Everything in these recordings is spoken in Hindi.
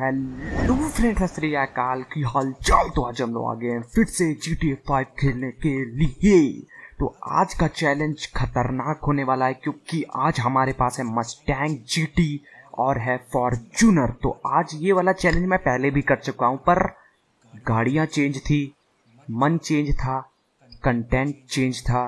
हेलो फ्रेंड सस्रिया काल की चाल तो आज हम लोग आ गए हैं फिर से जी टी फाइव खेलने के लिए तो आज का चैलेंज खतरनाक होने वाला है क्योंकि आज हमारे पास है मस्टैंग टी और है फॉर्चूनर तो आज ये वाला चैलेंज मैं पहले भी कर चुका हूँ पर गाड़ियाँ चेंज थी मन चेंज था कंटेंट चेंज था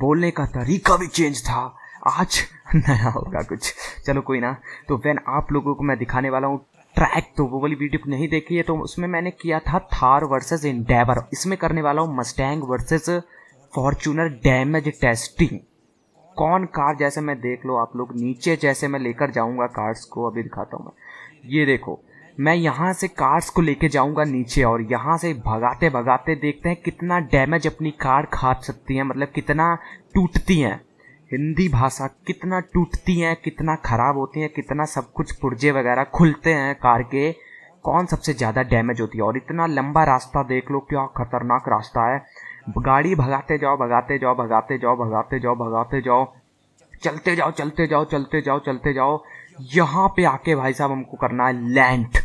बोलने का तरीका भी चेंज था आज नया होगा कुछ चलो कोई ना तो वैन आप लोगों को मैं दिखाने वाला हूँ ट्रैक तो वो वाली वीडियो नहीं देखी है तो उसमें मैंने किया था थार वर्सेस इंडेवर इसमें करने वाला हूँ Mustang versus Fortuner damage testing कौन कार जैसे मैं देख लो आप लोग नीचे जैसे मैं लेकर जाऊंगा कार्स को अभी दिखाता हूँ मैं ये देखो मैं यहाँ से कार्स को लेके जाऊंगा नीचे और यहाँ से भगाते भगाते देखते हैं कितना डैमेज अपनी कार खा सकती है मतलब कितना टूटती है हिंदी भाषा कितना टूटती है कितना ख़राब होती है कितना सब कुछ पुर्जे वगैरह खुलते हैं कार के कौन सबसे ज़्यादा डैमेज होती है और इतना लंबा रास्ता देख लो क्या खतरनाक रास्ता है गाड़ी भगाते जाओ भगाते जाओ भगाते जाओ भगाते जाओ भगाते जाओ चलते जाओ चलते जाओ चलते जाओ चलते जाओ यहाँ पे आके भाई साहब हमको करना है लैंड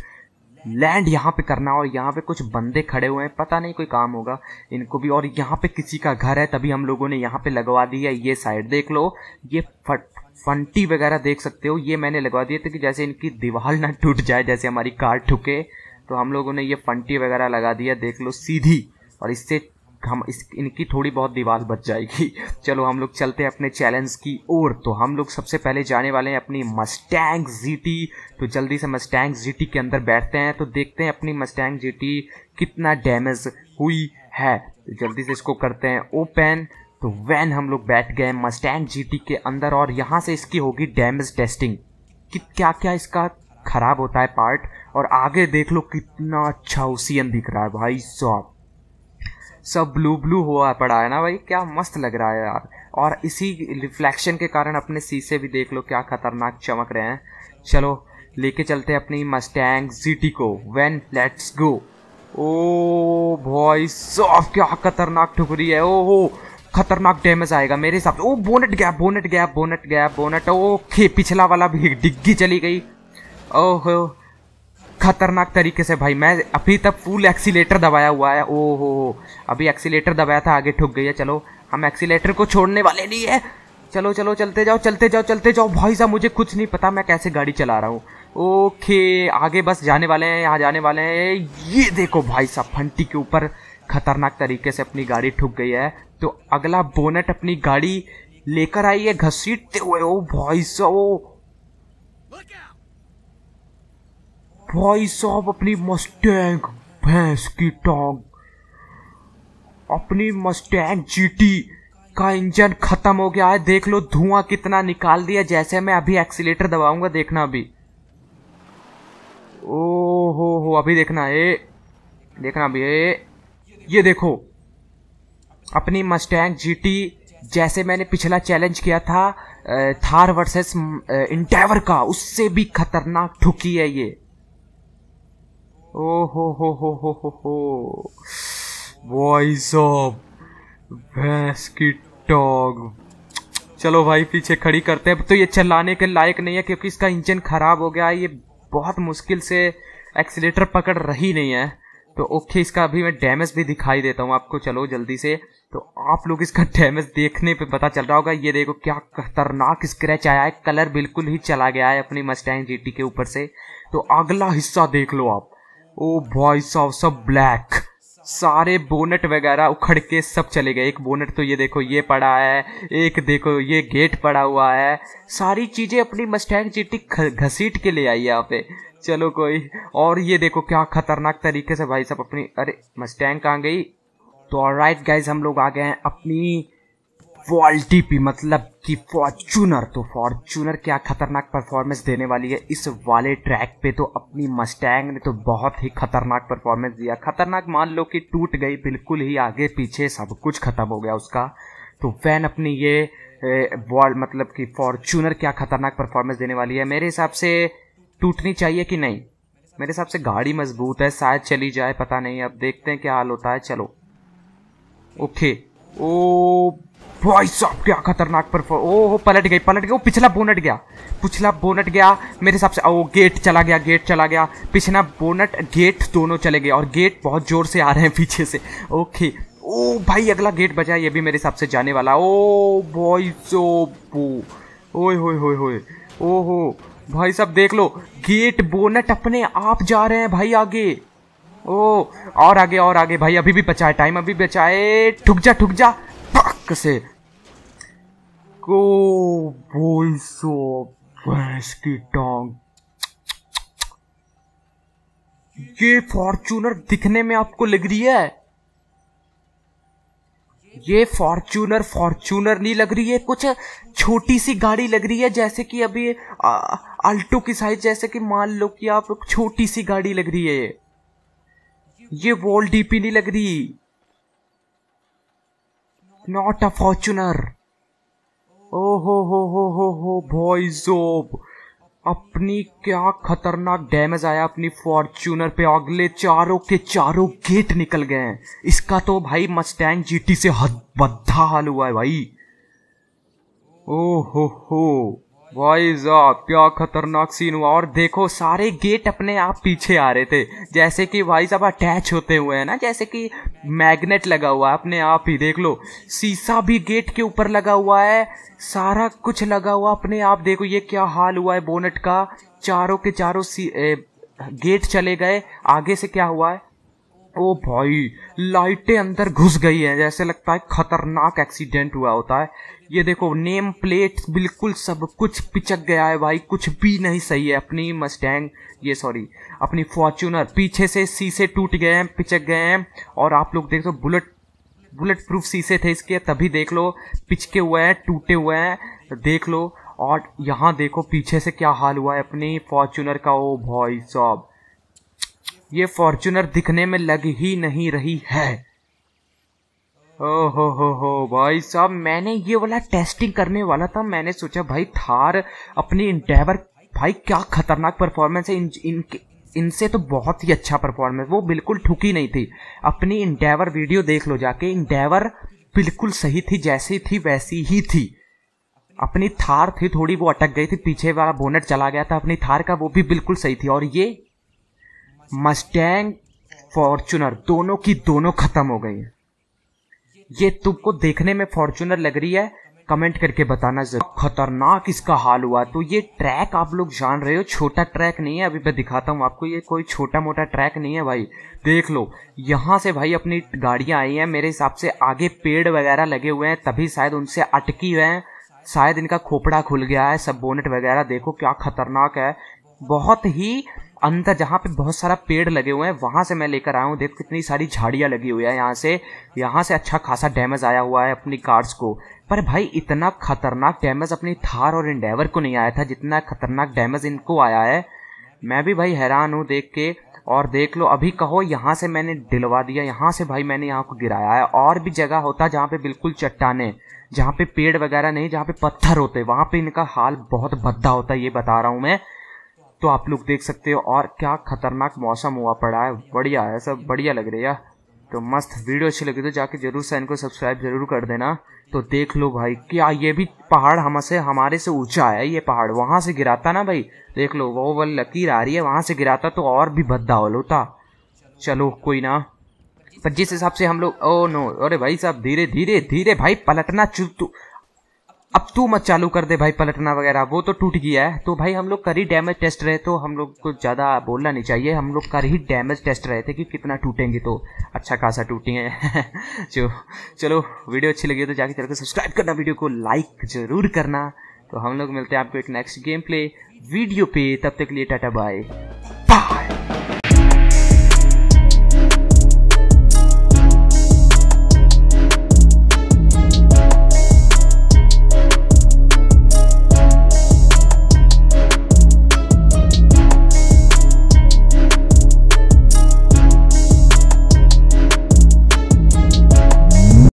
लैंड यहाँ पे करना और यहाँ पे कुछ बंदे खड़े हुए हैं पता नहीं कोई काम होगा इनको भी और यहाँ पे किसी का घर है तभी हम लोगों ने यहाँ पे लगवा दी है ये साइड देख लो ये फट फंटी वगैरह देख सकते हो ये मैंने लगवा दिए थे कि जैसे इनकी दीवार ना टूट जाए जैसे हमारी कार ठुके तो हम लोगों ने ये फंटी वगैरह लगा दिया देख लो सीधी और इससे हम इस इनकी थोड़ी बहुत दीवार बच जाएगी चलो हम लोग चलते हैं अपने चैलेंज की ओर तो हम लोग सबसे पहले जाने वाले हैं अपनी मस्टैंग जीटी तो जल्दी से मस्टैंग जीटी के अंदर बैठते हैं तो देखते हैं अपनी मस्टैंग जीटी कितना डैमेज हुई है तो जल्दी से इसको करते हैं ओपन तो वैन हम लोग बैठ गए मस्टैंग जी के अंदर और यहाँ से इसकी होगी डैमेज टेस्टिंग कि क्या क्या इसका खराब होता है पार्ट और आगे देख लो कितना अच्छा ओसियन दिख रहा है भाई सॉफ्ट सब ब्लू ब्लू हुआ पड़ा है ना भाई क्या मस्त लग रहा है यार और इसी रिफ्लेक्शन के कारण अपने शीशे भी देख लो क्या खतरनाक चमक रहे हैं चलो लेके चलते हैं अपनी मस्टैंग जीटी को वेन लेट्स गो ओ भाई साफ क्या खतरनाक ठुकरी है ओ हो खतरनाक डैमेज आएगा मेरे हिसाब से ओ bonnet gap bonnet gap bonnet gap bonnet खे पिछला वाला भी डिग्गी चली गई ओहो खतरनाक तरीके से भाई मैं अभी तक फुल एक्सीटर दबाया हुआ है ओ हो अभी एक्सीटर दबाया था आगे ठुक गई है चलो हम एक्सीटर को छोड़ने वाले नहीं है चलो चलो चलते जाओ चलते जाओ चलते जाओ भाई साहब मुझे कुछ नहीं पता मैं कैसे गाड़ी चला रहा हूँ ओके आगे बस जाने वाले हैं यहाँ जाने वाले हैं ये देखो भाई साहब फंटी के ऊपर खतरनाक तरीके से अपनी गाड़ी ठुक गई है तो अगला बोनेट अपनी गाड़ी लेकर आई है घसीटते हुए ओ भाई साहब भाई साहब अपनी मस्टैंग भैंस की टांग अपनी मस्टैंग जीटी का इंजन खत्म हो गया है देख लो धुआं कितना निकाल दिया जैसे मैं अभी एक्सीटर दबाऊंगा देखना अभी ओ हो हो अभी देखना ए देखना अभी ए ये देखो अपनी मस्टैंग जीटी जैसे मैंने पिछला चैलेंज किया था थार वर्सेस इंटेवर का उससे भी खतरनाक ठुकी है ये वॉइस ऑफ भैंस की टॉग चलो भाई पीछे खड़ी करते हैं तो ये चलाने के लायक नहीं है क्योंकि इसका इंजन ख़राब हो गया है ये बहुत मुश्किल से एक्सीटर पकड़ रही नहीं है तो ओके इसका अभी मैं डैमेज भी दिखाई देता हूँ आपको चलो जल्दी से तो आप लोग इसका डैमेज देखने पे पता चल रहा होगा ये देखो क्या खतरनाक स्क्रैच आया है कलर बिल्कुल ही चला गया है अपनी मस्टैंग जीटी के ऊपर से तो अगला हिस्सा देख लो आप ओ भाई साहब सब ब्लैक सारे बोनेट वगैरह उखड़ के सब चले गए एक बोनेट तो ये देखो ये पड़ा है एक देखो ये गेट पड़ा हुआ है सारी चीज़ें अपनी मस्टैंग चीटी घसीट के ले आई यहाँ पे चलो कोई और ये देखो क्या खतरनाक तरीके से भाई साहब अपनी अरे मस्टैंग कहाँ गई तो राइट गाइज हम लोग आ गए हैं अपनी वॉल्टी पी मतलब कि फॉर्चूनर तो फॉर्चूनर क्या खतरनाक परफॉर्मेंस देने वाली है इस वाले ट्रैक पे तो अपनी मस्टैंग ने तो बहुत ही खतरनाक परफॉर्मेंस दिया खतरनाक मान लो कि टूट गई बिल्कुल ही आगे पीछे सब कुछ खत्म हो गया उसका तो वैन अपनी ये वॉल मतलब कि फॉर्चूनर क्या खतरनाक परफॉर्मेंस देने वाली है मेरे हिसाब से टूटनी चाहिए कि नहीं मेरे हिसाब से गाड़ी मजबूत है शायद चली जाए पता नहीं अब देखते हैं क्या हाल होता है चलो ओके okay. ओ भाई साहब क्या खतरनाक ओ ओह पलट गई पलट गई वो पिछला बोनट गया पिछला बोनट गया मेरे हिसाब से ओ गेट चला गया गेट चला गया पिछला बोनट गेट दोनों चले गए और गेट बहुत ज़ोर से आ रहे हैं पीछे से ओके ओ भाई अगला गेट बचा ये भी मेरे हिसाब से जाने वाला ओ भाई सो बो ओए होए होए होए भाई साहब देख लो गेट बोनट अपने आप जा रहे हैं भाई आगे ओ और आगे और आगे भाई अभी भी बचा है टाइम अभी बचा है ठुक जा ठुक जा पक से को बोल सो भैंस की टांग ये फॉर्चूनर दिखने में आपको लग रही है ये फॉर्चूनर फॉर्चूनर नहीं लग रही है कुछ छोटी सी गाड़ी लग रही है जैसे कि अभी अल्टो की साइज जैसे कि मान लो कि आप छोटी सी गाड़ी लग रही है ये ये वॉल डीपी नहीं लग रही नॉट अ फॉर्चुनर ओ हो हो हो हो हो बॉयजोब अपनी क्या खतरनाक डैमेज आया अपनी फॉर्च्यूनर पे अगले चारों के चारों गेट निकल गए हैं इसका तो भाई मस्टैंग जीटी से हद बद्धा हाल हुआ है भाई ओ हो हो वाइज क्या खतरनाक सीन हुआ और देखो सारे गेट अपने आप पीछे आ रहे थे जैसे कि भाई साहब अटैच होते हुए हैं ना जैसे कि मैग्नेट लगा हुआ है अपने आप ही देख लो शीशा भी गेट के ऊपर लगा हुआ है सारा कुछ लगा हुआ अपने आप देखो ये क्या हाल हुआ है बोनेट का चारों के चारों सी, ए, गेट चले गए आगे से क्या हुआ है ओ भाई लाइटें अंदर घुस गई हैं जैसे लगता है खतरनाक एक्सीडेंट हुआ होता है ये देखो नेम प्लेट बिल्कुल सब कुछ पिचक गया है भाई कुछ भी नहीं सही है अपनी मस्टैंग ये सॉरी अपनी फॉर्चूनर पीछे से शीशे टूट गए हैं पिचक गए हैं और आप लोग देख लो बुलेट बुलेट प्रूफ शीशे थे इसके तभी देख लो पिचके हुए हैं टूटे हुए हैं देख लो और यहाँ देखो पीछे से क्या हाल हुआ है अपनी फॉर्चूनर का ओ भाई साहब ये फॉर्चुनर दिखने में लग ही नहीं रही है ओहो हो हो भाई साहब मैंने ये वाला टेस्टिंग करने वाला था मैंने सोचा भाई थार अपनी इंडेवर भाई क्या खतरनाक परफॉर्मेंस है इन इनके इनसे तो बहुत ही अच्छा परफॉर्मेंस वो बिल्कुल ठुकी नहीं थी अपनी इंडेवर वीडियो देख लो जाके इंडेवर बिल्कुल सही थी जैसी थी वैसी ही थी अपनी थार थी थोड़ी वो अटक गई थी पीछे वाला बोनेट चला गया था अपनी थार का वो भी बिल्कुल सही थी और ये मस्टैंग फॉर्चुनर दोनों की दोनों ख़त्म हो गई है ये तुमको देखने में फॉर्चुनर लग रही है कमेंट करके बताना जरूर खतरनाक इसका हाल हुआ तो ये ट्रैक आप लोग जान रहे हो छोटा ट्रैक नहीं है अभी मैं दिखाता हूँ आपको ये कोई छोटा मोटा ट्रैक नहीं है भाई देख लो यहाँ से भाई अपनी गाड़ियाँ आई हैं मेरे हिसाब से आगे पेड़ वगैरह लगे हुए हैं तभी शायद उनसे अटकी हुए हैं शायद इनका खोपड़ा खुल गया है सब बोनेट वगैरह देखो क्या खतरनाक है बहुत ही अंदर जहाँ पे बहुत सारा पेड़ लगे हुए हैं वहाँ से मैं लेकर आया हूँ देखो कितनी सारी झाड़ियाँ लगी हुई है यहाँ से यहाँ से अच्छा खासा डैमेज आया हुआ है अपनी कार्स को पर भाई इतना खतरनाक डैमेज अपनी थार और इंडेवर को नहीं आया था जितना खतरनाक डैमेज इनको आया है मैं भी भाई हैरान हूँ देख के और देख लो अभी कहो यहाँ से मैंने दिलवा दिया यहाँ से भाई मैंने यहाँ को गिराया है और भी जगह होता जहाँ पे बिल्कुल चट्टाने जहाँ पे पेड़ वगैरह नहीं जहाँ पे पत्थर होते वहाँ पे इनका हाल बहुत भद्दा होता ये बता रहा हूँ मैं तो आप लोग देख सकते हो और क्या खतरनाक मौसम हुआ पड़ा है बढ़िया है सब बढ़िया लग रही है तो मस्त वीडियो अच्छी लगी तो जाके जरूर से इनको सब्सक्राइब जरूर कर देना तो देख लो भाई क्या ये भी पहाड़ हमसे हमारे से ऊंचा है ये पहाड़ वहां से गिराता ना भाई देख लो वो वाली लकीर आ रही है वहां से गिराता तो और भी भद्दा हो होता चलो कोई ना पर जिस हिसाब से हम लोग ओ नो अरे भाई साहब धीरे धीरे धीरे भाई पलटना चुप अब तू मत चालू कर दे भाई पलटना वगैरह वो तो टूट गया है तो भाई हम लोग कर ही डैमेज टेस्ट रहे तो हम लोग को ज़्यादा बोलना नहीं चाहिए हम लोग कर ही डैमेज टेस्ट रहे थे कि कितना टूटेंगे तो अच्छा खासा है जो चलो वीडियो अच्छी लगी तो जाके चल सब्सक्राइब करना वीडियो को लाइक ज़रूर करना तो हम लोग मिलते हैं आपको एक नेक्स्ट गेम प्ले वीडियो पे तब तक लिए टाटा बाय